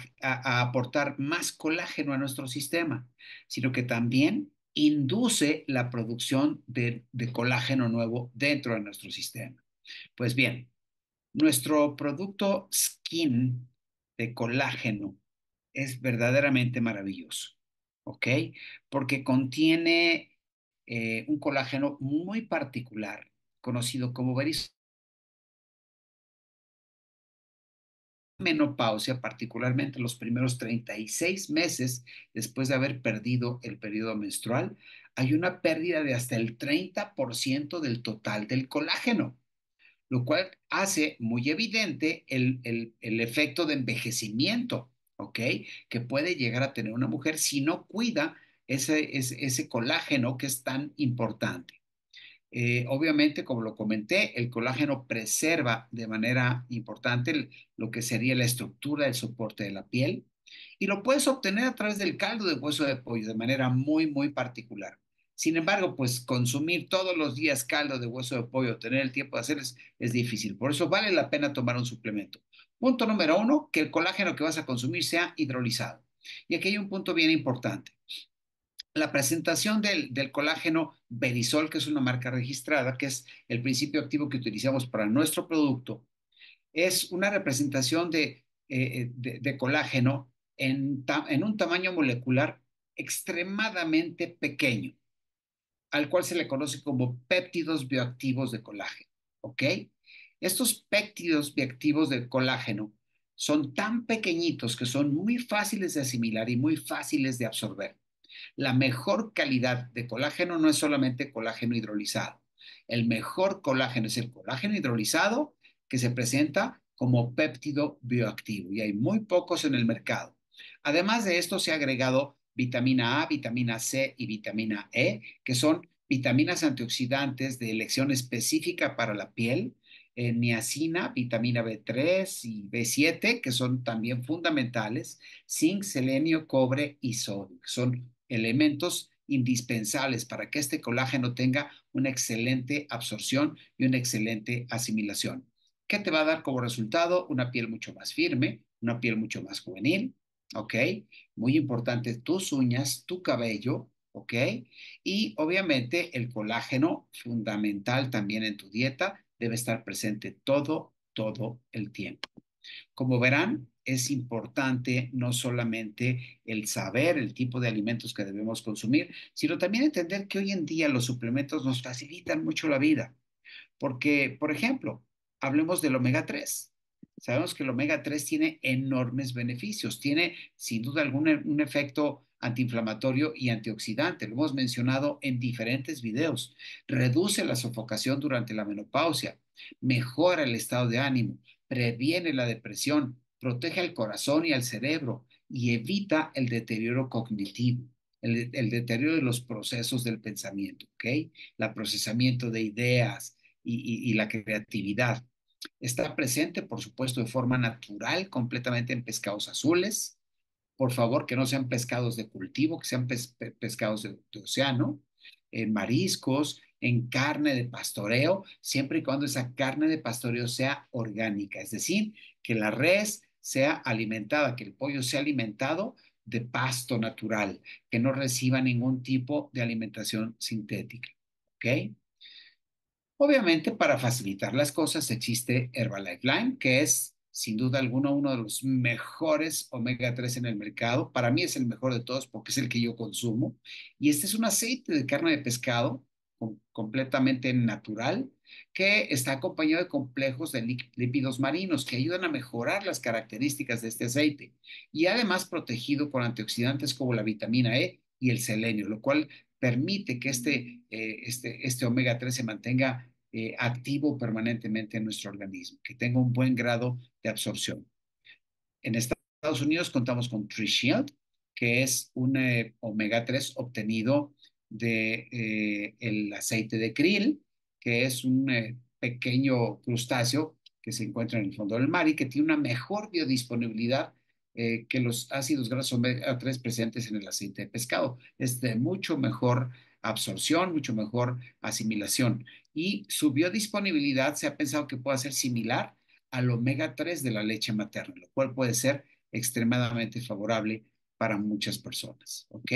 aportar más colágeno a nuestro sistema, sino que también induce la producción de colágeno nuevo dentro de nuestro sistema. Pues bien, nuestro producto skin de colágeno es verdaderamente maravilloso, ¿ok? Porque contiene eh, un colágeno muy particular, conocido como La menopausia, particularmente los primeros 36 meses después de haber perdido el periodo menstrual, hay una pérdida de hasta el 30% del total del colágeno, lo cual hace muy evidente el, el efecto de envejecimiento. ¿ok? Que puede llegar a tener una mujer si no cuida ese, ese, colágeno que es tan importante. Eh, obviamente, como lo comenté, el colágeno preserva de manera importante lo que sería la estructura, del soporte de la piel, y lo puedes obtener a través del caldo de hueso de pollo de manera muy, muy particular. Sin embargo, pues consumir todos los días caldo de hueso de pollo, tener el tiempo de hacer es difícil. Por eso vale la pena tomar un suplemento. Punto número uno, que el colágeno que vas a consumir sea hidrolizado. Y aquí hay un punto bien importante. La presentación del, colágeno Berisol, que es una marca registrada, que es el principio activo que utilizamos para nuestro producto, es una representación de, eh, eh, colágeno en, en un tamaño molecular extremadamente pequeño, al cual se le conoce como péptidos bioactivos de colágeno. ¿Ok? Estos péptidos bioactivos del colágeno son tan pequeñitos que son muy fáciles de asimilar y muy fáciles de absorber. La mejor calidad de colágeno no es solamente colágeno hidrolizado. El mejor colágeno es el colágeno hidrolizado que se presenta como péptido bioactivo y hay muy pocos en el mercado. Además de esto, se ha agregado vitamina A, vitamina C y vitamina E, que son vitaminas antioxidantes de elección específica para la piel, niacina, vitamina B3 y B7, que son también fundamentales, zinc, selenio, cobre y sodio, son elementos indispensables para que este colágeno tenga una excelente absorción y una excelente asimilación. ¿Qué te va a dar como resultado? Una piel mucho más firme, una piel mucho más juvenil, ¿ok? Muy importante, tus uñas, tu cabello, ¿ok? Y obviamente el colágeno fundamental también en tu dieta debe estar presente todo, todo el tiempo. Como verán, es importante no solamente el saber el tipo de alimentos que debemos consumir, sino también entender que hoy en día los suplementos nos facilitan mucho la vida. Porque, por ejemplo, hablemos del omega 3. Sabemos que el omega 3 tiene enormes beneficios, tiene sin duda algún un efecto antiinflamatorio y antioxidante. Lo hemos mencionado en diferentes videos. Reduce la sofocación durante la menopausia, mejora el estado de ánimo, previene la depresión, protege al corazón y al cerebro y evita el deterioro cognitivo. El, deterioro de los procesos del pensamiento, El procesamiento de ideas y la creatividad. Está presente, por supuesto, de forma natural, completamente en pescados azules, por favor, que no sean pescados de cultivo, que sean pescados de, océano, en mariscos, en carne de pastoreo, siempre y cuando esa carne de pastoreo sea orgánica, es decir, que la res sea alimentada, que el pollo sea alimentado de pasto natural, que no reciba ningún tipo de alimentación sintética. ¿Ok? Obviamente, para facilitar las cosas, existe Herbalife Lime, que es sin duda alguna uno de los mejores omega 3 en el mercado. Para mí es el mejor de todos porque es el que yo consumo. Y este es un aceite de carne de pescado completamente natural que está acompañado de complejos de lípidos marinos que ayudan a mejorar las características de este aceite y además protegido por antioxidantes como la vitamina E y el selenio, lo cual permite que este, eh, este, este omega 3 se mantenga eh, activo permanentemente en nuestro organismo, que tenga un buen grado de absorción. En Estados Unidos contamos con Trishield, que es un eh, omega 3 obtenido de eh, el aceite de krill, que es un pequeño crustáceo que se encuentra en el fondo del mar y que tiene una mejor biodisponibilidad que los ácidos grasos omega 3 presentes en el aceite de pescado. Es de mucho mejor absorción, mucho mejor asimilación. Y su biodisponibilidad se ha pensado que puede ser similar al omega 3 de la leche materna, lo cual puede ser extremadamente favorable para muchas personas. ¿Ok?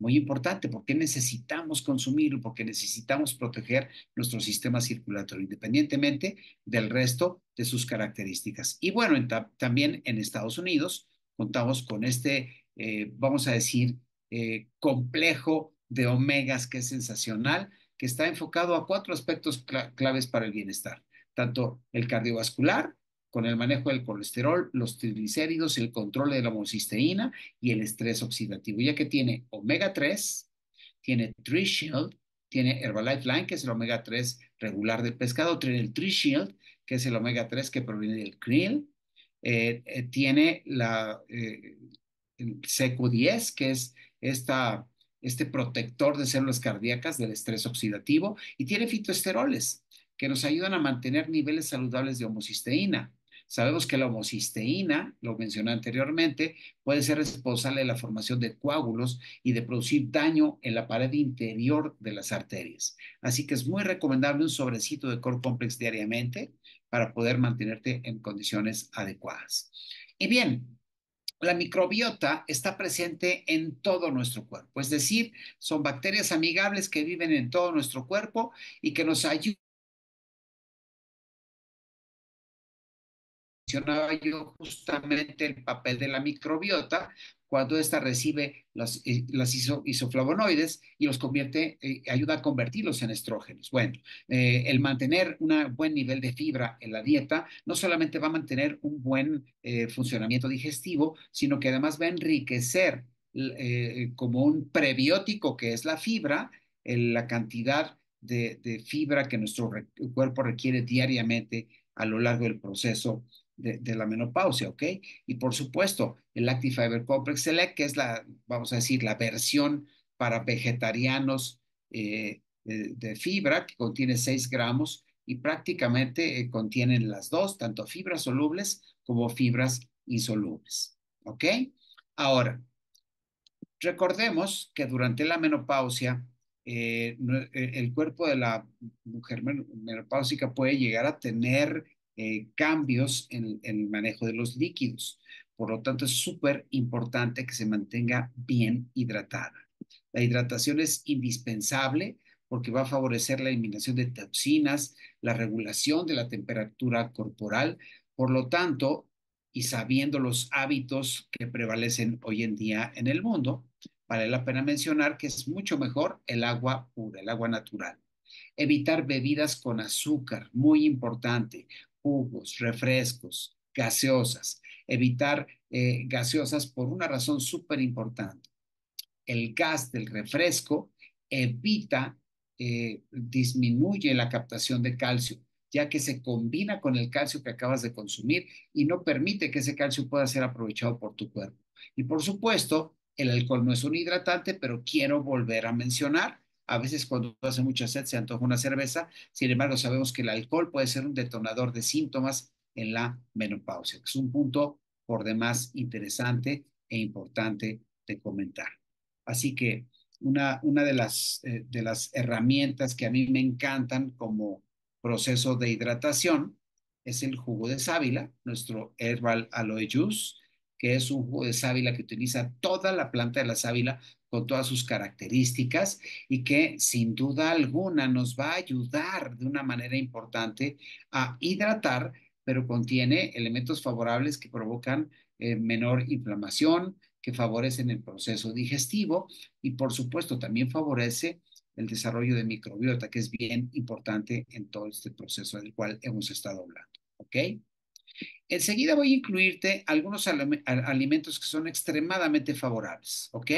Muy importante, porque necesitamos consumirlo, porque necesitamos proteger nuestro sistema circulatorio, independientemente del resto de sus características. Y bueno, también en Estados Unidos contamos con este, eh, vamos a decir, eh, complejo de Omegas, que es sensacional, que está enfocado a cuatro aspectos claves para el bienestar, tanto el cardiovascular, con el manejo del colesterol, los triglicéridos, el control de la homocisteína y el estrés oxidativo, ya que tiene omega 3, tiene Trishield, tiene Herbalife Line, que es el omega 3 regular del pescado, tiene el Trishield, que es el omega 3 que proviene del krill, eh, eh, tiene la eh, cq 10, que es esta este protector de células cardíacas del estrés oxidativo y tiene fitoesteroles que nos ayudan a mantener niveles saludables de homocisteína. Sabemos que la homocisteína, lo mencioné anteriormente, puede ser responsable de la formación de coágulos y de producir daño en la pared interior de las arterias. Así que es muy recomendable un sobrecito de Core Complex diariamente para poder mantenerte en condiciones adecuadas. Y bien, la microbiota está presente en todo nuestro cuerpo, es decir, son bacterias amigables que viven en todo nuestro cuerpo y que nos ayudan mencionaba yo justamente el papel de la microbiota cuando ésta recibe las, eh, isoflavonoides y los convierte, eh, ayuda a convertirlos en estrógenos. Bueno, eh, el mantener un buen nivel de fibra en la dieta no solamente va a mantener un buen funcionamiento digestivo, sino que además va a enriquecer como un prebiótico que es la fibra, la cantidad de, fibra que nuestro cuerpo requiere diariamente a lo largo del proceso de, la menopausia, ¿ok? Y por supuesto, el Active Fiber Complex Select, que es la, vamos a decir, la versión para vegetarianos eh, de, fibra, que contiene 6 gramos y prácticamente eh, contienen las dos, tanto fibras solubles como fibras insolubles, ¿ok? Ahora, recordemos que durante la menopausia, eh, el cuerpo de la mujer menopáusica puede llegar a tener eh, cambios en, en, el manejo de los líquidos. Por lo tanto, es súper importante que se mantenga bien hidratada. La hidratación es indispensable porque va a favorecer la eliminación de toxinas, la regulación de la temperatura corporal. Por lo tanto, y sabiendo los hábitos que prevalecen hoy en día en el mundo, vale la pena mencionar que es mucho mejor el agua pura, el agua natural. Evitar bebidas con azúcar, muy importante jugos, refrescos, gaseosas. Evitar eh, gaseosas por una razón súper importante. El gas del refresco evita, eh, disminuye la captación de calcio, ya que se combina con el calcio que acabas de consumir y no permite que ese calcio pueda ser aprovechado por tu cuerpo. Y por supuesto, el alcohol no es un hidratante, pero quiero volver a mencionar a veces cuando hace mucha sed se antoja una cerveza, sin embargo sabemos que el alcohol puede ser un detonador de síntomas en la menopausia, que es un punto por demás interesante e importante de comentar. Así que una, de, las, eh, de las herramientas que a mí me encantan como proceso de hidratación es el jugo de sábila, nuestro herbal aloe juice, que es un jugo de sábila que utiliza toda la planta de la sábila con todas sus características y que sin duda alguna nos va a ayudar de una manera importante a hidratar, pero contiene elementos favorables que provocan eh, menor inflamación, que favorecen el proceso digestivo y por supuesto también favorece el desarrollo de microbiota, que es bien importante en todo este proceso del cual hemos estado hablando. ¿Ok? Enseguida voy a incluirte algunos alimentos que son extremadamente favorables, ¿ok?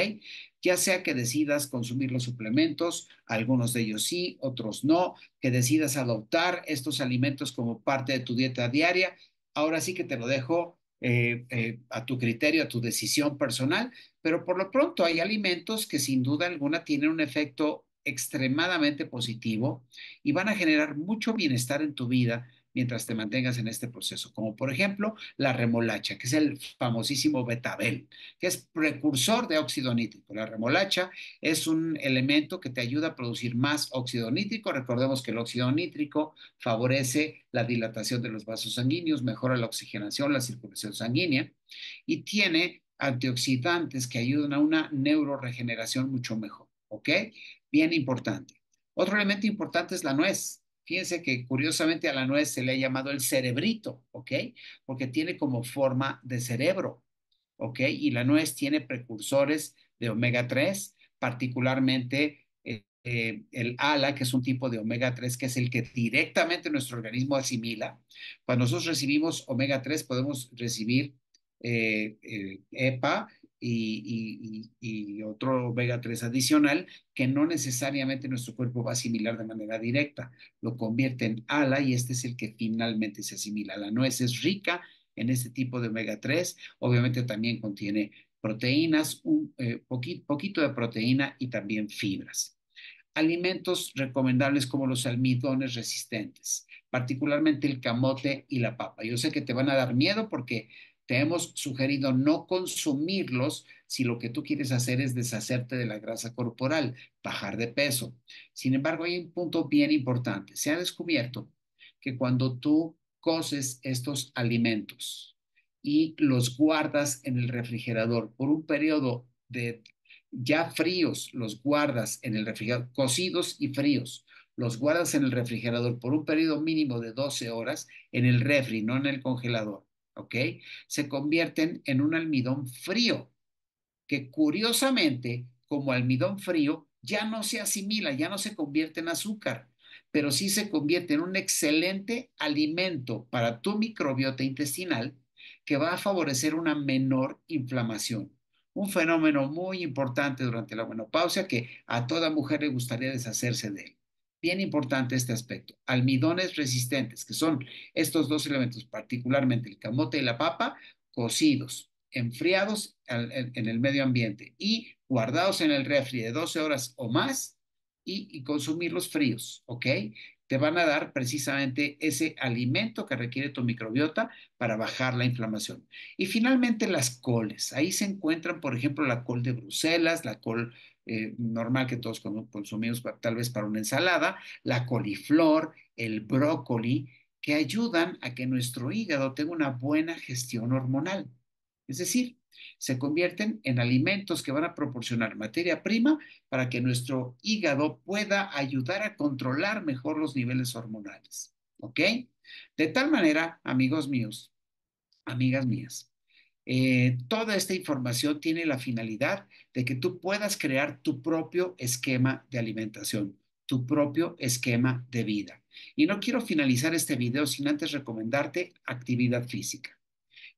Ya sea que decidas consumir los suplementos, algunos de ellos sí, otros no, que decidas adoptar estos alimentos como parte de tu dieta diaria. Ahora sí que te lo dejo eh, eh, a tu criterio, a tu decisión personal, pero por lo pronto hay alimentos que sin duda alguna tienen un efecto extremadamente positivo y van a generar mucho bienestar en tu vida mientras te mantengas en este proceso, como por ejemplo la remolacha, que es el famosísimo betabel, que es precursor de óxido nítrico. La remolacha es un elemento que te ayuda a producir más óxido nítrico. Recordemos que el óxido nítrico favorece la dilatación de los vasos sanguíneos, mejora la oxigenación, la circulación sanguínea y tiene antioxidantes que ayudan a una neuroregeneración mucho mejor, ¿ok? Bien importante. Otro elemento importante es la nuez. Fíjense que curiosamente a la nuez se le ha llamado el cerebrito, ¿ok? Porque tiene como forma de cerebro, ¿ok? Y la nuez tiene precursores de omega 3, particularmente eh, eh, el ALA, que es un tipo de omega 3, que es el que directamente nuestro organismo asimila. Cuando nosotros recibimos omega 3 podemos recibir EPA eh, e y, otro omega 3 adicional que no necesariamente nuestro cuerpo va a asimilar de manera directa. Lo convierte en ala y este es el que finalmente se asimila. La nuez es rica en este tipo de omega 3. Obviamente también contiene proteínas, un eh, poquito de proteína y también fibras. Alimentos recomendables como los almidones resistentes, particularmente el camote y la papa. Yo sé que te van a dar miedo porque te hemos sugerido no consumirlos si lo que tú quieres hacer es deshacerte de la grasa corporal, bajar de peso. Sin embargo, hay un punto bien importante. Se ha descubierto que cuando tú coces estos alimentos y los guardas en el refrigerador por un periodo de ya fríos, los guardas en el refrigerador, cocidos y fríos, los guardas en el refrigerador por un periodo mínimo de 12 horas en el refri, no en el congelador se convierten en un almidón frío, que curiosamente, como almidón frío, ya no se asimila, ya no se convierte en azúcar, pero sí se convierte en un excelente alimento para tu microbiota intestinal que va a favorecer una menor inflamación. Un fenómeno muy importante durante la menopausia que a toda mujer le gustaría deshacerse de él. Bien importante este aspecto. Almidones resistentes, que son estos dos elementos, particularmente el camote y la papa, cocidos, enfriados en, el medio ambiente y guardados en el refri de 12 horas o más y, y consumirlos fríos, ¿ok? Te van a dar precisamente ese alimento que requiere tu microbiota para bajar la inflamación. Y finalmente las coles. Ahí se encuentran, por ejemplo, la col de Bruselas, la col eh, normal que todos consumimos tal vez para una ensalada, la coliflor, el brócoli, que ayudan a que nuestro hígado tenga una buena gestión hormonal. Es decir, se convierten en alimentos que van a proporcionar materia prima para que nuestro hígado pueda ayudar a controlar mejor los niveles hormonales. ¿Ok? De tal manera, amigos míos, amigas mías, eh, toda esta información tiene la finalidad de que tú puedas crear tu propio esquema de alimentación, tu propio esquema de vida. Y no quiero finalizar este video sin antes recomendarte actividad física.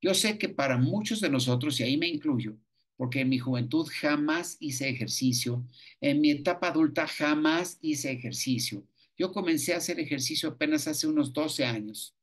Yo sé que para muchos de nosotros, y ahí me incluyo, porque en mi juventud jamás hice ejercicio, en mi etapa adulta jamás hice ejercicio. Yo comencé a hacer ejercicio apenas hace unos 12 años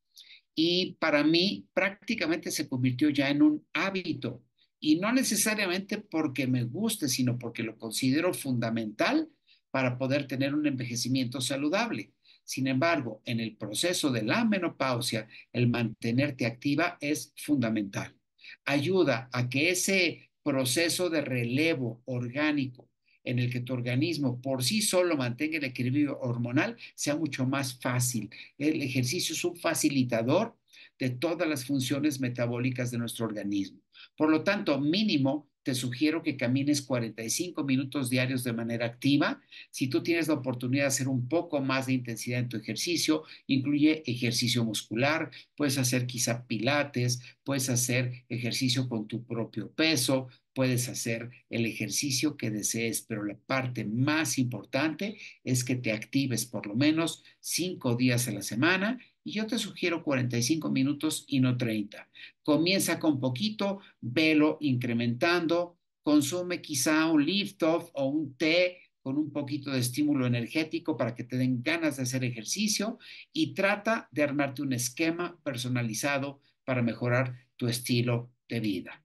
y para mí prácticamente se convirtió ya en un hábito y no necesariamente porque me guste, sino porque lo considero fundamental para poder tener un envejecimiento saludable. Sin embargo, en el proceso de la menopausia, el mantenerte activa es fundamental. Ayuda a que ese proceso de relevo orgánico en el que tu organismo por sí solo mantenga el equilibrio hormonal sea mucho más fácil. El ejercicio es un facilitador de todas las funciones metabólicas de nuestro organismo. Por lo tanto, mínimo, te sugiero que camines 45 minutos diarios de manera activa. Si tú tienes la oportunidad de hacer un poco más de intensidad en tu ejercicio, incluye ejercicio muscular, puedes hacer quizá pilates, puedes hacer ejercicio con tu propio peso, puedes hacer el ejercicio que desees, pero la parte más importante es que te actives por lo menos cinco días a la semana y yo te sugiero 45 minutos y no 30. Comienza con poquito, velo incrementando, consume quizá un lift-off o un té con un poquito de estímulo energético para que te den ganas de hacer ejercicio y trata de armarte un esquema personalizado para mejorar tu estilo de vida.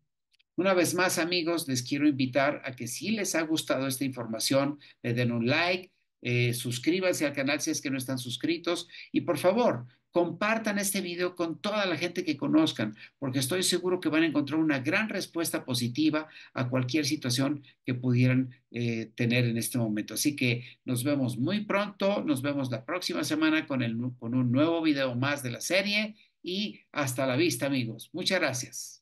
Una vez más, amigos, les quiero invitar a que si les ha gustado esta información, le den un like, eh, suscríbanse al canal si es que no están suscritos y por favor, compartan este video con toda la gente que conozcan, porque estoy seguro que van a encontrar una gran respuesta positiva a cualquier situación que pudieran eh, tener en este momento. Así que nos vemos muy pronto, nos vemos la próxima semana con un nuevo video más de la serie y hasta la vista, amigos. Muchas gracias.